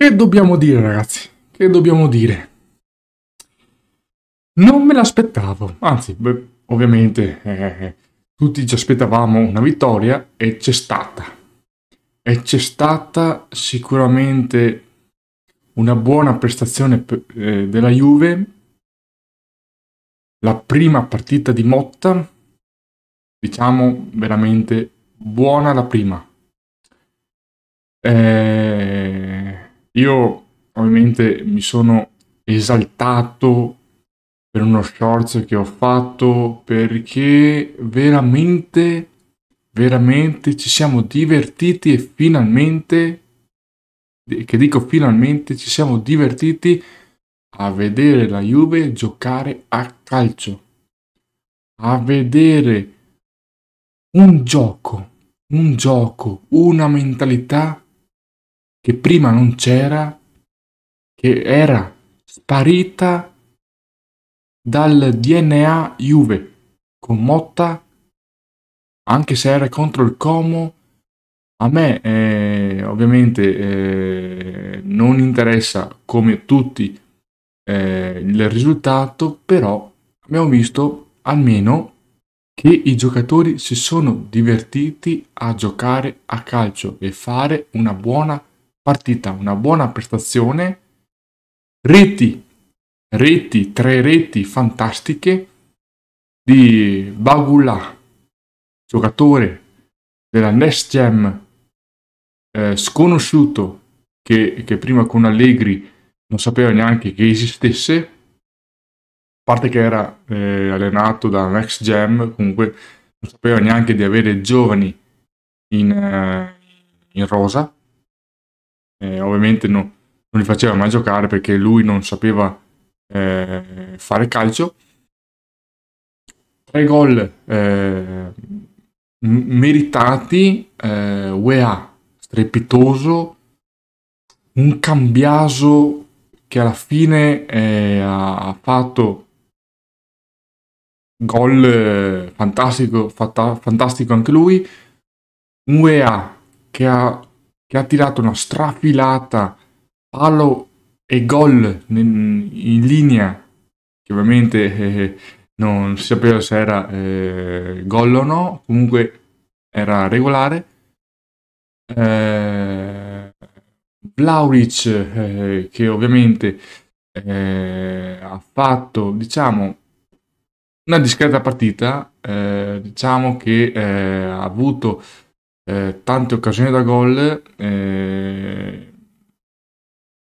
Che dobbiamo dire, ragazzi? Che dobbiamo dire? Non me l'aspettavo, anzi, beh, ovviamente eh, tutti ci aspettavamo una vittoria e c'è stata. E c'è stata sicuramente una buona prestazione eh, della Juve, la prima partita di Motta, diciamo veramente buona la prima. Eh, io ovviamente mi sono esaltato per uno shorts che ho fatto perché veramente, veramente ci siamo divertiti e finalmente, che dico finalmente, ci siamo divertiti a vedere la Juve giocare a calcio, a vedere un gioco, un gioco, una mentalità che prima non c'era, che era sparita dal DNA Juve con Motta, anche se era contro il Como. A me eh, ovviamente eh, non interessa come tutti eh, il risultato, però abbiamo visto almeno che i giocatori si sono divertiti a giocare a calcio e fare una buona partita una buona prestazione, reti, reti, tre reti fantastiche di Bagula, giocatore della Next Gem eh, sconosciuto che, che prima con Allegri non sapeva neanche che esistesse, a parte che era eh, allenato da Next Gem, comunque non sapeva neanche di avere giovani in, eh, in rosa, eh, ovviamente no, non li faceva mai giocare perché lui non sapeva eh, fare calcio. Tre gol eh, meritati, eh, UEA strepitoso, un cambiaso che alla fine eh, ha fatto gol eh, fantastico, fatta, fantastico anche lui, UEA che ha che ha tirato una strafilata palo e gol in, linea, che ovviamente eh, eh, non si sapeva se era eh, gol o no, comunque era regolare. Eh, Vlauric, eh, che ovviamente eh, ha fatto, diciamo, una discreta partita, eh, diciamo che eh, ha avuto eh, tante occasioni da gol, eh,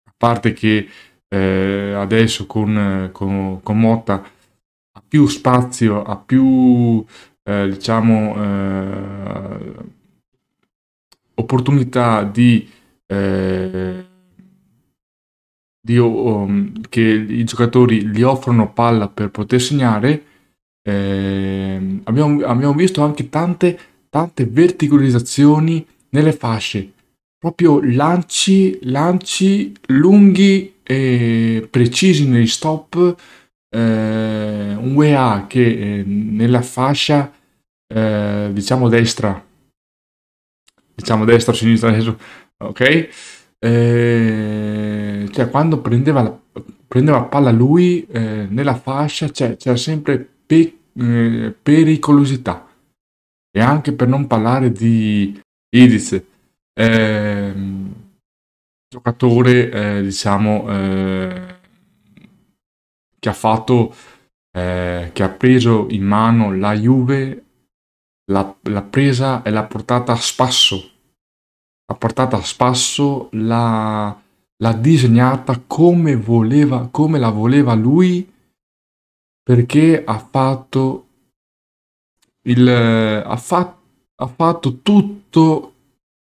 a parte che eh, adesso con, con, con, Motta ha più spazio, ha più eh, diciamo, eh, opportunità di, di um, che i giocatori gli offrono palla per poter segnare. abbiamo, abbiamo visto anche tante tante verticalizzazioni nelle fasce, proprio lanci, lanci lunghi e precisi negli stop, eh, un WA che eh, nella fascia eh, diciamo destra, diciamo destra sinistra, adesso, ok? Eh, cioè quando prendeva la, prendeva palla lui eh, nella fascia c'era sempre pe, eh, pericolosità e anche per non parlare di Iris, ehm, giocatore eh, diciamo eh, che ha fatto, eh, che ha preso in mano la Juve, l'ha presa e l'ha portata a spasso. Ha portata a spasso la l'ha disegnata come voleva, come la voleva lui, perché ha fatto il, eh, ha, fatto, ha, fatto tutto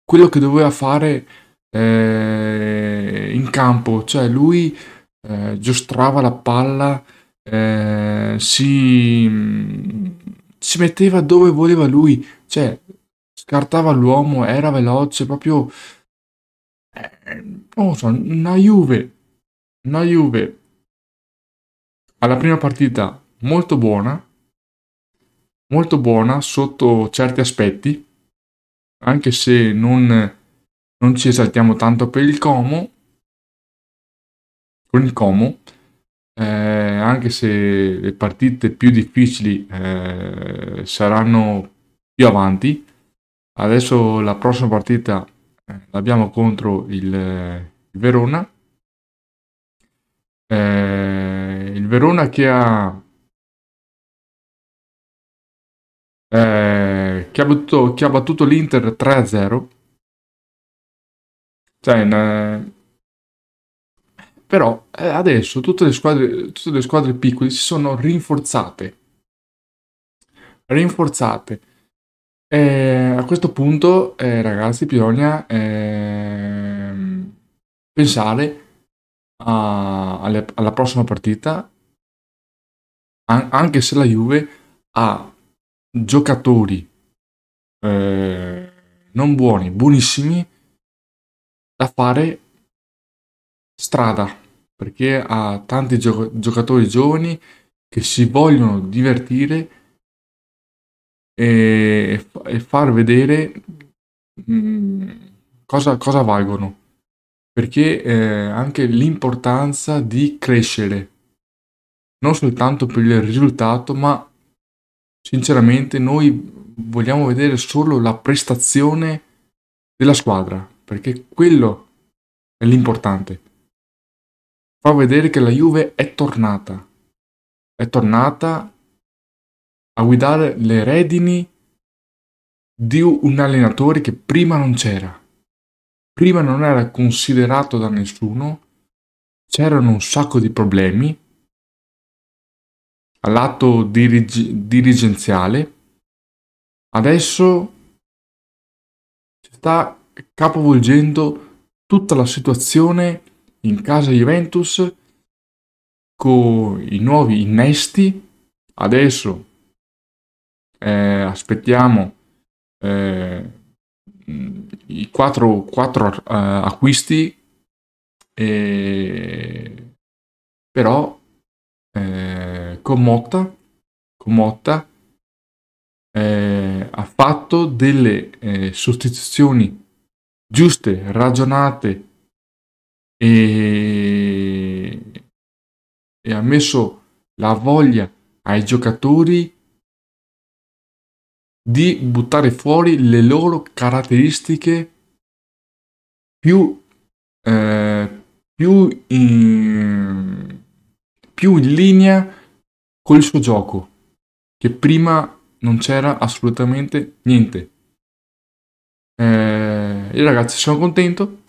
quello che doveva fare eh, in campo, cioè lui eh, giostrava la palla, eh, si, si metteva dove voleva lui, cioè scartava l'uomo, era veloce, proprio eh, non so, una Juve, una Juve alla prima partita molto buona molto buona sotto certi aspetti, anche se non, non ci esaltiamo tanto per il Como, con il Como, eh, anche se le partite più difficili eh, saranno più avanti. Adesso la prossima partita eh, l'abbiamo contro il, eh, il Verona. Eh, il Verona che ha eh, che, ha battuto, che, ha battuto, l'Inter 3-0. Cioè, ne... Però eh, adesso tutte le, squadre, tutte le squadre piccole si sono rinforzate. Rinforzate. E eh, a questo punto, eh, ragazzi, bisogna ehm, pensare a, alle, alla prossima partita, an- anche se la Juve ha giocatori eh, non buoni, buonissimi, da fare strada, perché ha tanti gio- giocatori giovani che si vogliono divertire e, f- e far vedere mm, cosa, cosa, valgono, perché eh, anche l'importanza di crescere, non soltanto per il risultato, ma Sinceramente noi vogliamo vedere solo la prestazione della squadra, perché quello è l'importante. Fa vedere che la Juve è tornata. È tornata a guidare le redini di un allenatore che prima non c'era. Prima non era considerato da nessuno, c'erano un sacco di problemi, lato dirig- dirigenziale, adesso si sta capovolgendo tutta la situazione in casa Juventus con i nuovi innesti. Adesso eh, aspettiamo eh, i 4, 4 uh, acquisti, eh, però eh, Commotta, Commotta eh, ha fatto delle eh, sostituzioni giuste, ragionate e, e ha messo la voglia ai giocatori di buttare fuori le loro caratteristiche più, eh, più, in, più in linea col suo gioco, che prima non c'era assolutamente niente. Eh, io ragazzi sono contento,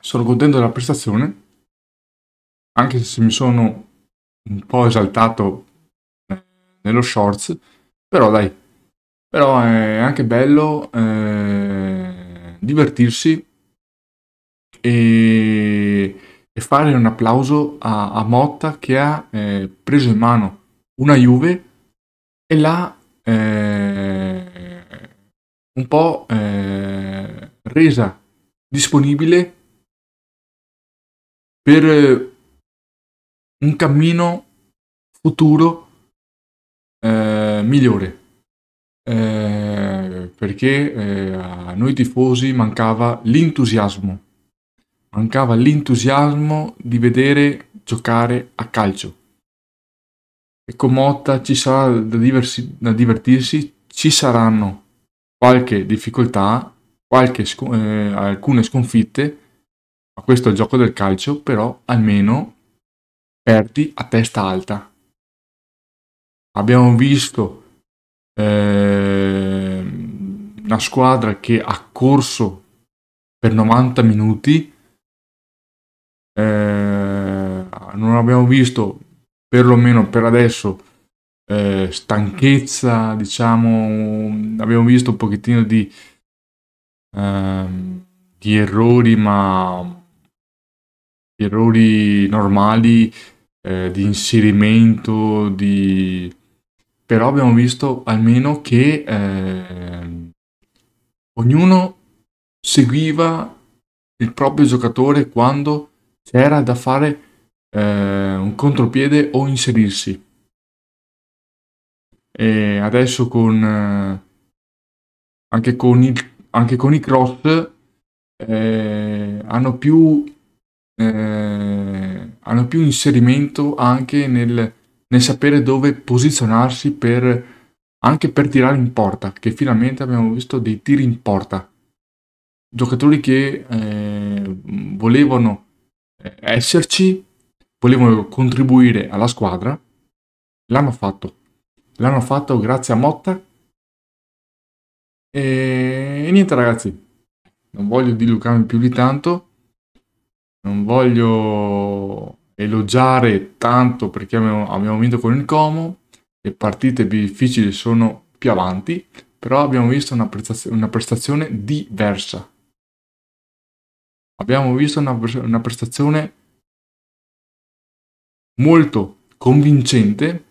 sono contento della prestazione, anche se mi sono un po' esaltato eh, nello shorts, però dai, però è anche bello eh, divertirsi e e fare un applauso a, a Motta che ha eh, preso in mano una Juve e l'ha eh, un po' eh, resa disponibile per eh, un cammino futuro eh, migliore eh, perché a noi tifosi mancava l'entusiasmo mancava l'entusiasmo di vedere giocare a calcio. E con Motta ci sarà da, diversi, da divertirsi, ci saranno qualche difficoltà, qualche, eh, alcune sconfitte, ma questo è il gioco del calcio, però almeno perdi a testa alta. Abbiamo visto eh, una squadra che ha corso per 90 minuti eh, non abbiamo visto, perlomeno per adesso, eh, stanchezza, diciamo, abbiamo visto un pochettino di, ehm, di errori, ma di errori normali, eh, di inserimento, di... però abbiamo visto almeno che eh, ognuno seguiva il proprio giocatore quando se era da fare eh, un contropiede o inserirsi. E adesso con, eh, anche, con il, anche con i cross eh, hanno, più, eh, hanno più inserimento anche nel, nel sapere dove posizionarsi per anche per tirare in porta, che finalmente abbiamo visto dei tiri in porta. Giocatori che eh, volevano eh, esserci, volevano contribuire alla squadra, l'hanno fatto. L'hanno fatto grazie a Motta. E, e niente ragazzi, non voglio dilucarmi più di tanto, non voglio elogiare tanto perché abbiamo vinto con il Como, le partite più difficili sono più avanti, però abbiamo visto una prestazione, una prestazione diversa abbiamo visto una, una prestazione molto convincente,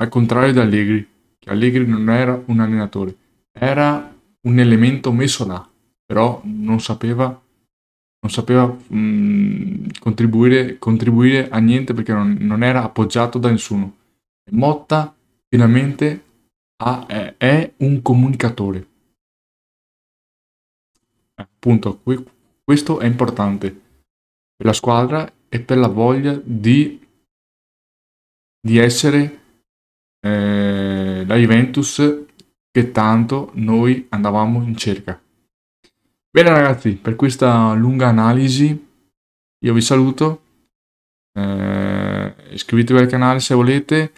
al contrario di Allegri, che Allegri non era un allenatore, era un elemento messo là, però non sapeva, non sapeva mh, contribuire, contribuire, a niente perché non, non, era appoggiato da nessuno. Motta finalmente ha, è, è, un comunicatore. Appunto, qui, questo è importante per la squadra e per la voglia di, di essere eh, la Juventus che tanto noi andavamo in cerca. Bene ragazzi, per questa lunga analisi io vi saluto. Eh, iscrivetevi al canale se volete,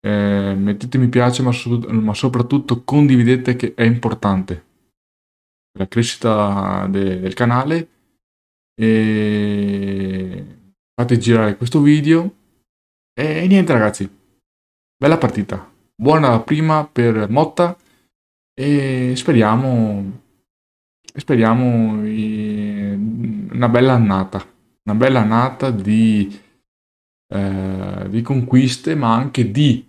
eh, mettete mi piace ma, so- ma soprattutto condividete che è importante la crescita de, del canale e fate girare questo video e, niente ragazzi bella partita buona prima per Motta e speriamo speriamo una bella annata una bella annata di, eh, di conquiste ma anche di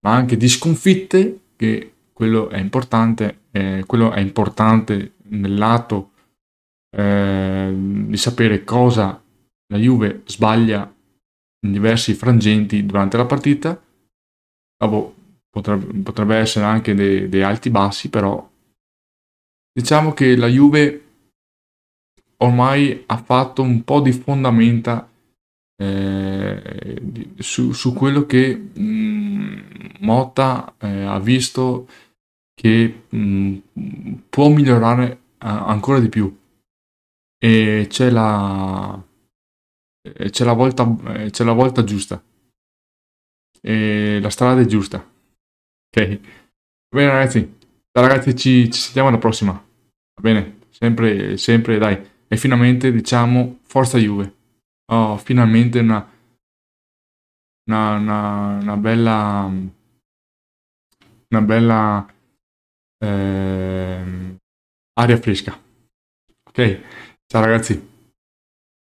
ma anche di sconfitte che quello è importante eh, quello è importante nel lato eh, di sapere cosa la Juve sbaglia in diversi frangenti durante la partita. Dopo potrebbe, potrebbe essere anche dei, dei alti bassi, però diciamo che la Juve ormai ha fatto un po' di fondamenta eh, su, su, quello che mh, mm, Motta eh, ha visto che mh, può migliorare uh, ancora di più. E c'è la, c'è la, volta, eh, c'è la volta giusta. E la strada è giusta. Ok. Bene ragazzi, ragazzi ci, ci sentiamo alla prossima. Va bene, sempre, sempre dai. E finalmente diciamo forza Juve. Oh, finalmente una, una, una, una bella... Una bella eh, aria fresca. Ok? Ciao ragazzi.